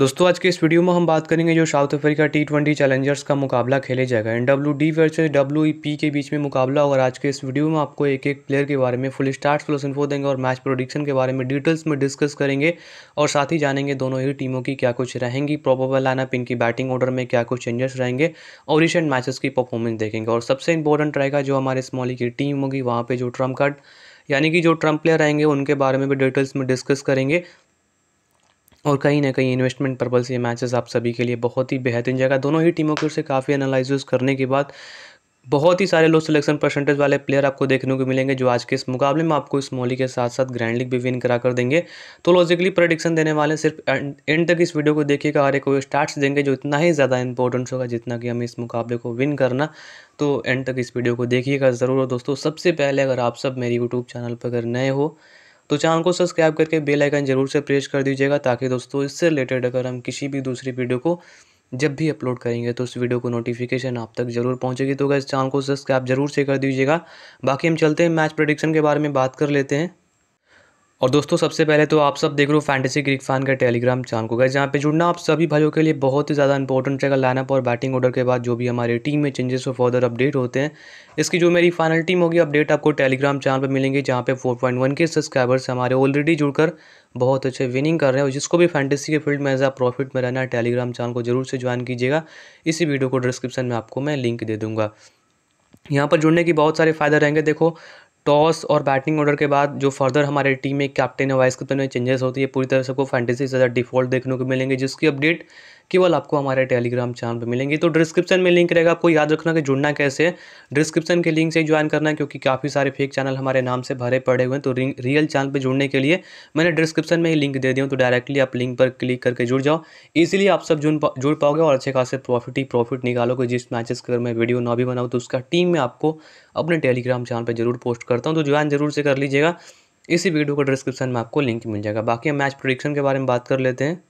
दोस्तों आज के इस वीडियो में हम बात करेंगे जो South Africa T twenty challengers का मुकाबला खेले जाएगा N W D versus W P के बीच में मुकाबला और आज के इस वीडियो में आपको एक एक प्लेयर के बारे में फुल स्टार्ट फुल इन्फो देंगे और मैच प्रोडिक्शन के बारे में डिटेल्स में डिस्कस करेंगे और साथ ही जानेंगे दोनों ही टीमों की क्या कुछ रहेंगी प्रॉपर लाइनअप इनकी बैटिंग ऑर्डर में क्या कुछ चेंजेस रहेंगे और रिसेंट मैचेस की परफॉर्मेंस देखेंगे और सबसे इंपॉर्टेंट रहेगा जो हमारे स्मॉली की टीम होगी वहाँ पर जो ट्रम्प कार्ड यानी कि जो ट्रम्प प्लेयर रहेंगे उनके बारे में भी डिटेल्स में डिस्कस करेंगे और कहीं ना कहीं इन्वेस्टमेंट पर्पज़ ये मैचेस आप सभी के लिए बहुत ही बेहतरीन जगह दोनों ही टीमों की ओर से काफ़ी एनालिस करने के बाद बहुत ही सारे लो सिलेक्शन परसेंटेज वाले प्लेयर आपको देखने को मिलेंगे जो आज के इस मुकाबले में आपको इस मोली के साथ साथ ग्रैंड लीग भी विन करा कर देंगे तो लॉजिकली प्रडिक्शन देने वाले सिर्फ एंड तक इस वीडियो को देखिएगा हर एक स्टार्ट्स देंगे जो इतना ही ज़्यादा इंपॉर्टेंस होगा जितना कि हमें इस मुकाबले को विन करना तो एंड तक इस वीडियो को देखिएगा ज़रूर दोस्तों सबसे पहले अगर आप सब मेरे यूट्यूब चैनल पर अगर नए हो तो चैनल को सब्सक्राइब करके बेल आइकन जरूर से प्रेस कर दीजिएगा ताकि दोस्तों इससे रिलेटेड अगर हम किसी भी दूसरी वीडियो को जब भी अपलोड करेंगे तो उस वीडियो को नोटिफिकेशन आप तक जरूर पहुंचेगी तो अगर इस चैनल को सब्सक्राइब जरूर से कर दीजिएगा बाकी हम चलते हैं मैच प्रडिक्शन के बारे में बात कर लेते हैं और दोस्तों सबसे पहले तो आप सब देख रहे हो फैंटेसी ग्रीक फैन का टेलीग्राम चैनल को गए जहाँ पे जुड़ना आप सभी भाइयों के लिए बहुत ही ज़्यादा इंपॉर्टेंट रहेगा लाइनअप और बैटिंग ऑर्डर के बाद जो भी हमारे टीम में चेंजेस और फर्दर अपडेट होते हैं इसकी जो मेरी फाइनल टीम होगी अपडेट आपको टेलीग्राम चैनल पर मिलेंगे जहाँ पे फोर के सब्सक्राइबर्स हमारे ऑलरेडी जुड़कर बहुत अच्छे विनिंग कर रहे हैं और जिसको भी फैंटेसी के फील्ड में एज आ प्रॉफिट में रहना है टेलीग्राम चैनल को जरूर से ज्वाइन कीजिएगा इसी वीडियो को डिस्क्रिप्शन में आपको मैं लिंक दे दूँगा यहाँ पर जुड़ने की बहुत सारे फ़ायदे रहेंगे देखो टॉस और बैटिंग ऑर्डर के बाद जो फर्दर हमारे टीम में कैप्टन है वाइस कैप्टन में चेंजेस होती है पूरी तरह से आपको फैंटेसी से ज़्यादा डिफॉल्ट देखने को मिलेंगे जिसकी अपडेट केवल आपको हमारे टेलीग्राम चैनल पर मिलेंगे तो डिस्क्रिप्शन में लिंक रहेगा आपको याद रखना कि जुड़ना कैसे डिस्क्रिप्शन के लिंक से ज्वाइन करना है क्योंकि काफ़ी सारे फेक चैनल हमारे नाम से भरे पड़े हुए हैं तो रियल चैनल पर जुड़ने के लिए मैंने डिस्क्रिप्शन में ही लिंक दे दिया तो डायरेक्टली आप लिंक पर क्लिक करके जुड़ जाओ इसीलिए आप सब जुड़ जुड़ पाओगे और अच्छे खासे प्रॉफिट ही प्रॉफिट निकालोगे जिस मैचेस के अगर मैं वीडियो ना भी बनाऊँ तो उसका टीम में आपको अपने टेलीग्राम चैनल पर जरूर पोस्ट करता हूँ तो ज्वाइन जरूर से कर लीजिएगा इसी वीडियो का डिस्क्रिप्शन में आपको लिंक मिल जाएगा बाकी हम मैच प्रोडिक्शन के बारे में बात कर लेते हैं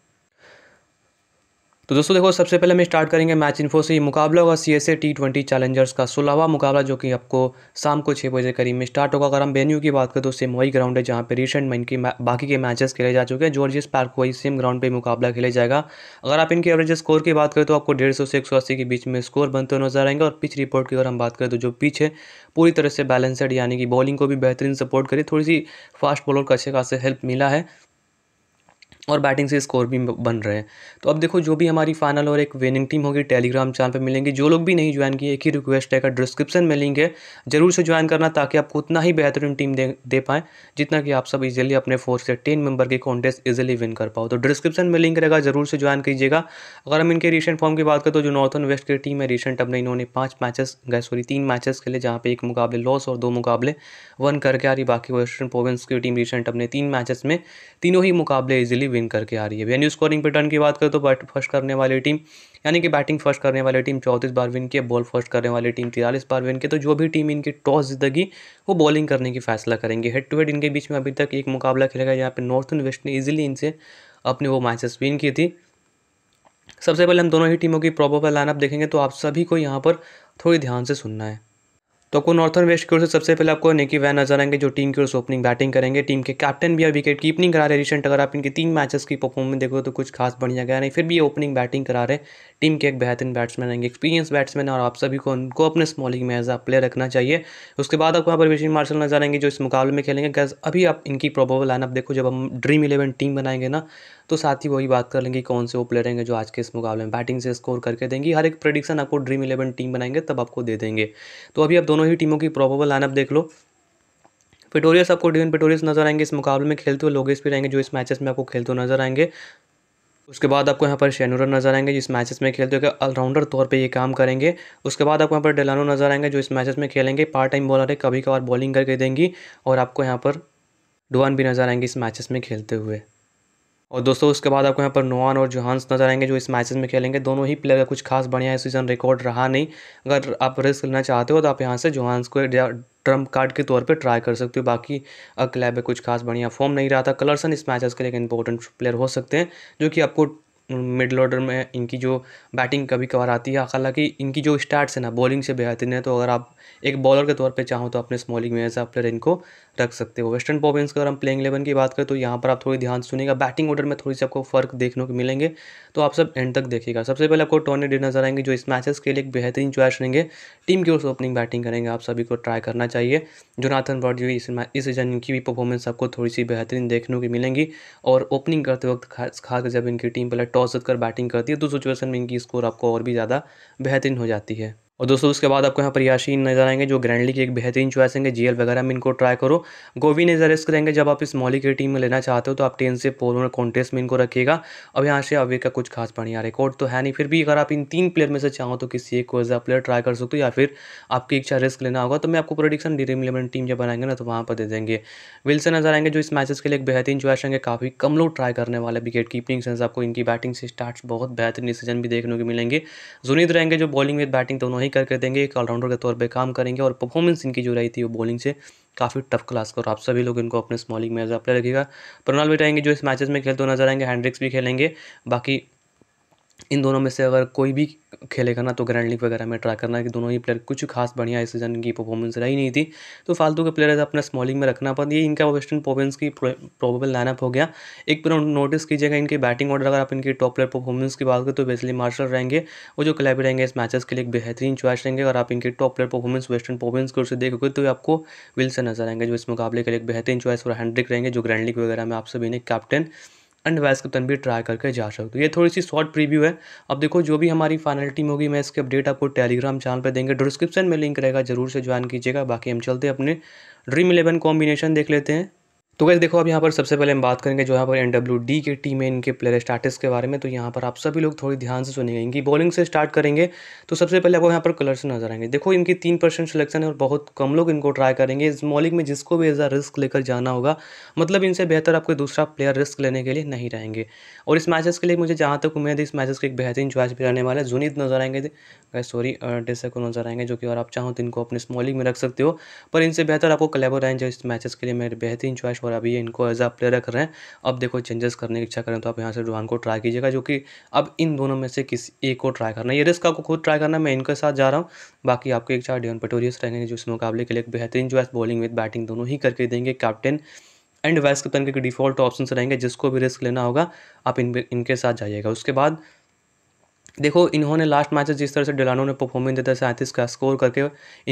तो दोस्तों देखो सबसे पहले हम स्टार्ट करेंगे मैच इन्फो से ये मुकाबला होगा C S A T twenty challengers का सोलहवा मुकाबला जो कि आपको शाम को छः बजे करीब में स्टार्ट होगा अगर हम वेन्यू की बात करें तो सेम वही ग्राउंड है जहाँ पे रिसेंट में इनकी बाकी के मैचेस खेले जा चुके हैं जॉर्जिस पार्क वही सेम ग्राउंड पर मुकाबला खेला जाएगा अगर आप इनके एवरेज स्कोर की बात करें तो आपको डेढ़ से एक के बीच में स्कोर बनते हुए नजर आएंगे और पिच रिपोर्ट की अगर हम बात करें तो जो पिच है पूरी तरह से बैलेंसड यानी कि बॉलिंग को भी बेहतरीन सपोर्ट करी थोड़ी सी फास्ट बॉलर को अच्छे खास हेल्प मिला है और बैटिंग से स्कोर भी बन रहे हैं तो अब देखो जो भी हमारी फाइनल और एक विनिंग टीम होगी टेलीग्राम चैनल पे मिलेंगे जो लोग भी नहीं ज्वाइन किए एक ही रिक्वेस्ट है का डिस्क्रिप्शन में लिंक है जरूर से ज्वाइन करना ताकि आपको उतना ही बेहतरीन टीम दे दे पाएँ जितना कि आप सब इजीली अपने फोर से टेन मेंबर के कॉन्टेस्ट ईजिली विन कर पाओ तो डिस्क्रिप्शन में लिंक रहेगा जरूर से ज्वाइन कीजिएगा अगर हम इनके रिसेंट फॉर्म की बात करें तो जो नॉर्थन वेस्ट की टीम है रिसेंट अपने इन्होंने पाँच मैचेस गए सॉरी तीन मैचेस खेले जहाँ पर एक मुकाबले लॉस और दो मुकाबले वन करके आ रही बाकी वेस्टर्न प्रोविंस की टीम रिसेंट अपने तीन मैचेस में तीनों ही मुकाबले ईजिली विन करके आ रही है वेन्यू स्कोरिंग पैटर्न की बात करें तो बैट फर्स्ट करने वाली टीम यानी कि बैटिंग फर्स्ट करने वाली टीम चौंतीस बार विन की बॉल फर्स्ट करने वाली टीम तिरालीस बार विन की तो जो भी टीम इनकी टॉस जीतेगी वो बॉलिंग करने की फैसला करेंगे हेड टू हेड इनके बीच में अभी तक एक मुकाबला खेलेगा यहाँ पे नॉर्थन वेस्ट ने ईजिली इनसे अपने वो मैचेस विन की थी सबसे पहले हम दोनों ही टीमों की प्रॉपर लाइनअप देखेंगे तो आप सभी को यहाँ पर थोड़ी ध्यान से सुनना है तो आपको नॉर्थन वेस्ट की ओर से सबसे पहले आपको निकी वैन नजर आएंगे जो टीम की ओर से ओपनिंग बैटिंग करेंगे टीम के कैप्टन भी अब विकेट कीपिंग करा रहे रिसेंट अगर आप इनके तीन मैचेस की परफॉर्मेंस देखो तो कुछ खास बढ़िया गया नहीं फिर भी ये ओपनिंग बैटिंग करा रहे टीम के एक बेहतरीन बैट्समैन रहेंगे एक्सपीरियंस बैट्समैन और आप सभी को उनको अपने स्मॉलिंग में एज अ प्लेयर रखना चाहिए उसके बाद आपको यहाँ पर विशिन मार्शल नजर आएंगे जो इस मुकाबले में खेलेंगे गैस अभी आप इनकी प्रोबेबल लाइनअप देखो जब हम ड्रीम इलेवन टीम बनाएंगे ना तो साथ ही वही बात कर लेंगे कौन से वो प्लेयर रहेंगे जो आज के इस मुकाबले में बैटिंग से स्कोर करके देंगे हर एक प्रडिक्शन आपको ड्रीम इलेवन टीम बनाएंगे तब आपको दे देंगे तो अभी आप दोनों ही टीमों की प्रॉबेबल लाइनअप देख लो पिटोरियस आपको डिवन पिटोरियस नजर आएंगे इस मुकाबले में खेलते हुए लोगेस भी रहेंगे जो इस मैचेस में आपको खेलते हुए नजर आएंगे उसके बाद आपको यहाँ पर शेनुरन नजर आएंगे जिस मैचेस में खेलते हुए ऑलराउंडर तौर पे ये काम करेंगे उसके बाद आपको यहाँ पर डेलानो नजर आएंगे जो इस मैचेस में खेलेंगे पार्ट टाइम बॉलर है कभी कभार बॉलिंग करके देंगी और आपको यहाँ पर डुआन भी नजर आएंगे इस मैचेस में खेलते हुए और दोस्तों उसके बाद आपको यहाँ पर नोआन और जोहान्स नजर आएंगे जो इस मैचेस में खेलेंगे दोनों ही प्लेयर का कुछ खास बढ़िया है सीज़न रिकॉर्ड रहा नहीं अगर आप रिस्क लेना चाहते हो तो आप यहाँ से जोहान्स को ट्रम्प कार्ड के तौर पे ट्राई कर सकते हो बाकी क्लैब में कुछ खास बढ़िया फॉर्म नहीं रहा था कलरसन इस मैचेस के लिए एक इंपॉर्टेंट प्लेयर हो सकते हैं जो कि आपको मिडल ऑर्डर में इनकी जो बैटिंग कभी कभार आती है हालांकि इनकी जो स्टार्ट है ना बॉलिंग से बेहतरीन है तो अगर आप एक बॉलर के तौर पे चाहो तो अपने स्मॉलिंग में ऐसा प्लेयर इनको रख सकते हो वेस्टर्न प्रोविंस अगर हम प्लेइंग इलेवन की बात करें तो यहाँ पर आप थोड़ी ध्यान सुनेगा बैटिंग ऑर्डर में थोड़ी सी आपको फर्क देखने को मिलेंगे तो आप सब एंड तक देखिएगा सबसे पहले आपको टोनी डे नजर आएंगे जो इस मैचेस के लिए एक बेहतरीन चॉइस रहेंगे टीम की ओर से ओपनिंग बैटिंग करेंगे आप सभी को ट्राई करना चाहिए जोनाथन वर्ड जो इस इस सीजन की भी परफॉर्मेंस आपको थोड़ी सी बेहतरीन देखने को मिलेंगी और ओपनिंग करते वक्त खास खासकर जब इनकी टीम पहले टॉस कर बैटिंग करती है तो सिचुएशन में इनकी स्कोर आपको और भी ज़्यादा बेहतरीन हो जाती है और दोस्तों उसके बाद आपको यहाँ पर याशीन नजर आएंगे जो ग्रैंडली की एक बेहतरीन चॉइस होंगे जीएल वगैरह में इनको ट्राई करो गोवी रिस्क रहेंगे जब आप इस मॉली की टीम में लेना चाहते हो तो आप टेन से फोर कॉन्टेस्ट में इनको रखिएगा अब यहाँ से अवे का कुछ खास बढ़िया रिकॉर्ड तो है नहीं फिर भी अगर आप इन तीन प्लेयर में से चाहो तो किसी एक को एज प्लेयर ट्राई कर सकते हो या फिर आपकी इच्छा रिस्क लेना होगा तो मैं आपको प्रोडिक्शन ड्रीम इलेवन टीम जब बनाएंगे ना तो वहाँ पर दे देंगे विल्सन नजर आएंगे जो इस मैचेस के लिए एक बेहतरीन चॉइस होंगे काफ़ी कम लोग ट्राई करने वाले विकेट कीपिंग सेंस आपको इनकी बैटिंग से स्टार्ट बहुत बेहतरीन डिसीजन भी देखने को मिलेंगे जुनीद रहेंगे जो बॉलिंग विद बैटिंग दोनों नहीं करके देंगे एक ऑलराउंडर के तौर पर काम करेंगे और परफॉर्मेंस इनकी जो रही थी वो बॉलिंग से काफ़ी टफ क्लास का और आप सभी लोग इनको अपने स्मॉलिंग में एज अ रखेगा रखिएगा प्रणाल भी रहेंगे जो इस मैचेस में खेलते हुए नजर आएंगे हैंड्रिक्स भी खेलेंगे बाकी इन दोनों में से अगर कोई भी खेलेगा ना तो ग्रैंड लीग वगैरह में ट्राई करना कि दोनों ही प्लेयर कुछ खास बढ़िया इस सीज़न की परफॉर्मेंस रही नहीं थी तो फालतू के प्लेयर अपना स्मॉलिंग में रखना पड़ता ये इनका वेस्टर्न प्रोविंस की प्रोबेबल लाइनअप हो गया एक पूरा नोटिस कीजिएगा इनकी बैटिंग ऑर्डर अगर आप इनकी टॉप प्लेयर परफॉर्मेंस की बात करें तो वेस्ली मार्शल रहेंगे वो जो क्लैबी रहेंगे इस मैचेस के लिए एक बेहतरीन चॉइस रहेंगे अगर आप इनके top player performance western province की ओर से देखोगे तो आपको विल से नजर आएंगे जो इस मुकाबले के लिए बेहतरीन चॉइस और हैंड्रिक रहेंगे जो ग्रैंड लीग वगैरह में आप सभी ने कैप्टन एंड वाइस कप्तान भी ट्राई करके जा सकते हो ये थोड़ी सी शॉर्ट प्रीव्यू है अब देखो जो भी हमारी फाइनल टीम होगी मैं इसके अपडेट आपको टेलीग्राम चैनल पर देंगे डिस्क्रिप्शन में लिंक रहेगा जरूर से ज्वाइन कीजिएगा बाकी हम चलते अपने ड्रीम इलेवन कॉम्बिनेशन देख लेते हैं तो गैस देखो अब यहाँ पर सबसे पहले हम बात करेंगे जो यहाँ पर एन डब्ल्यू डी के टीम है इनके प्लेयर स्टार्टिस के बारे में तो यहाँ पर आप सभी लोग थोड़ी ध्यान से सुनेंगे इनकी बॉलिंग से स्टार्ट करेंगे तो सबसे पहले आपको यहाँ पर कलर्स नजर आएंगे देखो इनकी तीन परसेंट सिलेक्शन है और बहुत कम लोग इनको ट्राई करेंगे इस मॉलिंग में जिसको भी एज रिस्क लेकर जाना होगा मतलब इनसे बेहतर आपको दूसरा प्लेयर रिस्क लेने के लिए नहीं रहेंगे और इस मैचेस के लिए मुझे जहाँ तक उम्मीद है इस मैचेस के एक बेहतरीन चॉइस भी रहने वाले जुनीत नजर आएंगे सॉरी को नजर आएंगे जो कि और आप चाहो तो इनको अपने स्मॉलिंग में रख सकते हो पर इनसे बेहतर आपको क्लेबर रहें इस मैचेस के लिए मेरे बेहतरीन चॉइस और अभी इनको एज आ प्लेयर रख रहे हैं अब देखो चेंजेस करने की इच्छा करें तो आप यहाँ से रुहान को ट्राई कीजिएगा जो कि अब इन दोनों में से किसी एक को ट्राई करना ये रिस्क आपको खुद ट्राई करना मैं इनके साथ जा रहा हूँ बाकी आपके एक चार डेवन पटोरियस रहेंगे जो इस मुकाबले के लिए बेहतरीन जो है बॉलिंग विद बैटिंग दोनों ही करके देंगे कैप्टन एंड वाइस कैप्टन के डिफॉल्ट ऑप्शन रहेंगे जिसको भी रिस्क लेना होगा आप इन इनके साथ जाइएगा उसके बाद देखो इन्होंने लास्ट मैच जिस तरह से डिलानो ने परफॉर्मेंस देता है सैंतीस का स्कोर करके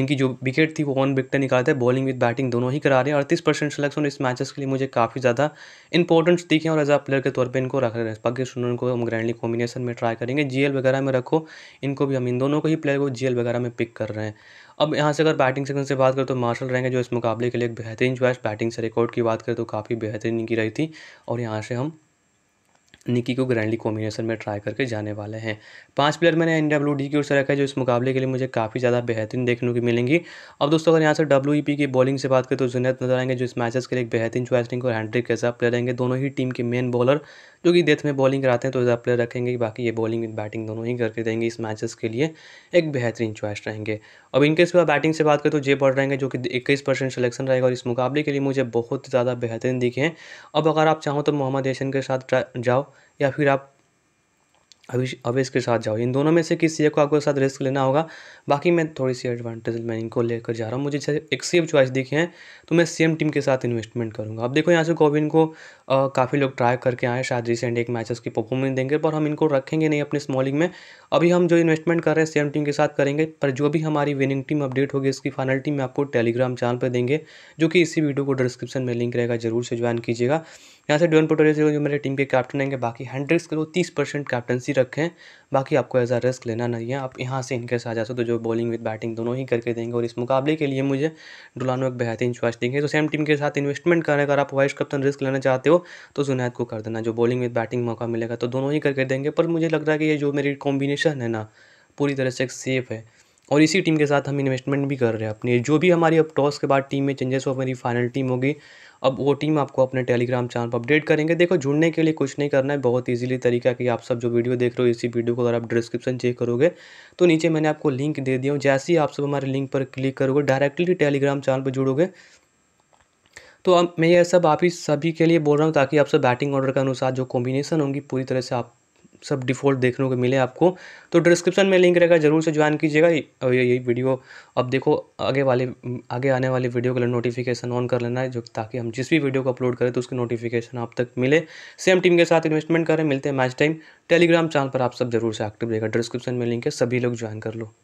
इनकी जो विकेट थी वो वन विकटें निकालते हैं बॉलिंग विद बैटिंग दोनों ही करा रहे हैं अड़तीस परसेंट सिलेक्शन इस मैचेस के लिए मुझे काफ़ी ज़्यादा इंपॉर्टेंट दिखे और एज आ प्लेयर के तौर पर इनको रख रहे हैं बाकी स्टूडेंट को हम ग्रैंडली कॉम्बिनेशन में ट्राई करेंगे जी वगैरह में रखो इनको भी हम इन दोनों को ही प्लेयर को जी वगैरह में पिक कर रहे हैं अब यहाँ से अगर बैटिंग सेक्शन से बात करें तो मार्शल रहेंगे जो इस मुकाबले के लिए एक बेहतरीन चॉइस बैटिंग से रिकॉर्ड की बात करें तो काफ़ी बेहतरीन की रही थी और यहाँ से हम निकी को ग्रैंडली कॉम्बिनेशन में ट्राई करके जाने वाले हैं पांच प्लेयर मैंने एन डब्ल्यू डी की ओर से रखा है जो इस मुकाबले के लिए मुझे काफ़ी ज़्यादा बेहतरीन देखने को मिलेंगी अब दोस्तों अगर यहाँ से डब्ल्यू ई पी की बॉलिंग से बात करें तो जुनैद नजर आएंगे जो इस मैचेस के लिए एक बेहतरीन चॉइस रहेंगे और हैंड्रिक कैसा प्लेयर रहेंगे दोनों ही टीम के मेन बॉलर जो कि डेथ में बॉलिंग कराते हैं तो ज़्यादा प्लेयर रखेंगे बाकी ये बॉलिंग बैटिंग दोनों ही करके देंगे इस मैचेस के लिए एक बेहतरीन चॉइस रहेंगे अब इनके सिवा बैटिंग से बात करें तो जे बॉल रहेंगे जो कि इक्कीस परसेंट सेलेक्शन रहेगा और इस मुकाबले के लिए मुझे बहुत ज़्यादा बेहतरीन दिखे हैं अब अगर आप चाहो तो मोहम्मद एशन के साथ जाओ या फिर आप अभिष अवेश के साथ जाओ इन दोनों में से किसी एक को आपको साथ रिस्क लेना होगा बाकी मैं थोड़ी सी एडवांटेज मैं इनको लेकर जा रहा हूँ मुझे जैसे एक सेफ चॉइस दिखे हैं तो मैं सेम टीम के साथ इन्वेस्टमेंट करूँगा अब देखो यहाँ से कोविन को काफ़ी लोग ट्राई करके आए शायद रिसेंट एक मैचेस की परफॉर्मेंस देंगे पर हम इनको रखेंगे नहीं अपने स्मॉलिंग में अभी हम जो इन्वेस्टमेंट कर रहे हैं सेम टीम के साथ करेंगे पर जो भी हमारी विनिंग टीम अपडेट होगी इसकी फाइनल टीम आपको टेलीग्राम चैनल पर देंगे जो कि इसी वीडियो को डिस्क्रिप्शन में लिंक रहेगा जरूर से ज्वाइन कीजिएगा यहाँ से ड्यून पोटोरियस जो मेरे टीम के कैप्टन हैं बाकी हैंड्रिक्स के वो तीस परसेंट कैप्टनसी रखें बाकी आपको एज आ रिस्क लेना नहीं है आप यहाँ से इनके साथ जा सकते हो जो बॉलिंग विद बैटिंग दोनों ही करके देंगे और इस मुकाबले के लिए मुझे डुलानो एक बेहतरीन चॉइस देंगे तो सेम टीम के साथ इन्वेस्टमेंट करने अगर आप वाइस कप्तान रिस्क लेना चाहते हो तो जुनैद को कर देना जो बॉलिंग विद बैटिंग मौका मिलेगा तो दोनों ही करके देंगे पर मुझे लग रहा है कि ये जो मेरी कॉम्बिनेशन है ना पूरी तरह से एक सेफ है और इसी टीम के साथ हम इन्वेस्टमेंट भी कर रहे हैं अपने जो भी हमारी अब टॉस के बाद टीम में चेंजेस हो मेरी फाइनल टीम होगी अब वो टीम आपको अपने टेलीग्राम चैनल पर अपडेट करेंगे देखो जुड़ने के लिए कुछ नहीं करना है बहुत ईजिली तरीका कि आप सब जो वीडियो देख रहे हो इसी वीडियो को अगर आप डिस्क्रिप्शन चेक करोगे तो नीचे मैंने आपको लिंक दे दिया हूँ जैसे ही आप सब हमारे लिंक पर क्लिक करोगे डायरेक्टली टेलीग्राम चैनल पर जुड़ोगे तो अब मैं ये सब आप ही सभी के लिए बोल रहा हूँ ताकि आप सब बैटिंग ऑर्डर के अनुसार जो कॉम्बिनेशन होंगी पूरी तरह से आप सब डिफ़ॉल्ट देखने को मिले आपको तो डिस्क्रिप्शन में लिंक रहेगा जरूर से ज्वाइन कीजिएगा और यही वीडियो अब देखो आगे वाले आगे आने वाले वीडियो के लिए नोटिफिकेशन ऑन कर लेना है जो ताकि हम जिस भी वीडियो को अपलोड करें तो उसकी नोटिफिकेशन आप तक मिले सेम टीम के साथ इन्वेस्टमेंट करें मिलते हैं मैच टाइम टेलीग्राम चैनल पर आप सब जरूर से एक्टिव रहेगा डिस्क्रिप्शन में लिंक है सभी लोग ज्वाइन कर लो